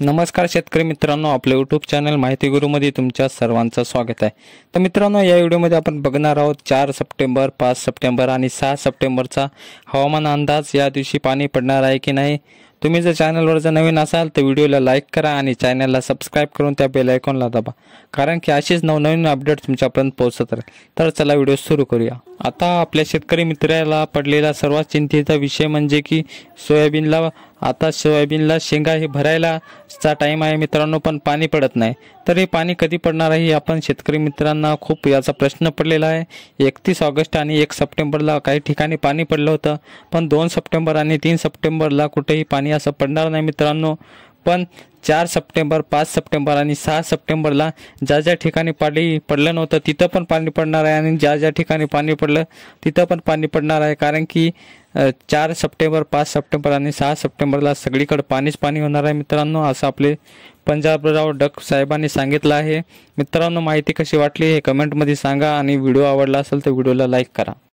नमस्कार शेतकरी मित्रांनो आपलं युट्यूब चॅनल माहिती गुरुमध्ये तुमच्या सर्वांचं स्वागत आहे तर मित्रांनो या व्हिडिओमध्ये आपण बघणार आहोत चार सप्टेंबर पाच सप्टेंबर आणि सहा सप्टेंबरचा हवामान अंदाज या दिवशी पाणी पडणार आहे की नाही तुम्ही जर चॅनलवर जर नवीन असाल तर व्हिडिओला लाईक करा आणि चॅनलला सबस्क्राईब करून त्या बेल आयकॉनला दाबा कारण की अशीच नवनवीन अपडेट तुमच्यापर्यंत पोहोचत राहील तर चला व्हिडिओ सुरू करूया आता आपल्या शेतकरी मित्राला पडलेला सर्वात चिंतेचा विषय म्हणजे की सोयाबीनला आता सोयाबीनला शेंगा हे भरायला चा टाईम आहे मित्रांनो पण पाणी पडत नाही तर हे पाणी कधी पडणार आहे आपण शेतकरी मित्रांना खूप याचा प्रश्न पडलेला आहे एकतीस ऑगस्ट आणि एक सप्टेंबरला काही ठिकाणी पाणी पडलं होतं पण दोन सप्टेंबर आणि तीन सप्टेंबरला कुठेही पाणी असं पडणार नाही मित्रांनो पण चार सप्टेंबर पांच सप्टेंबर आणि सहा सप्टेंबरला ज्या ज्या ठिकाणी पाणी पडलं नव्हतं तिथं पाणी पडणार आहे आणि ज्या ज्या ठिकाणी पाणी पडलं तिथं पण पाणी पडणार आहे कारण की चार सप्टेंबर पाच सप्टेंबर आणि सहा सप्टेंबरला सगळीकडे पाणीच पाणी होणार आहे मित्रांनो असं आपले पंजाबराव डक साहेबांनी सांगितलं आहे मित्रांनो माहिती कशी वाटली हे कमेंटमध्ये सांगा आणि व्हिडिओ आवडला असेल तर व्हिडिओला लाईक करा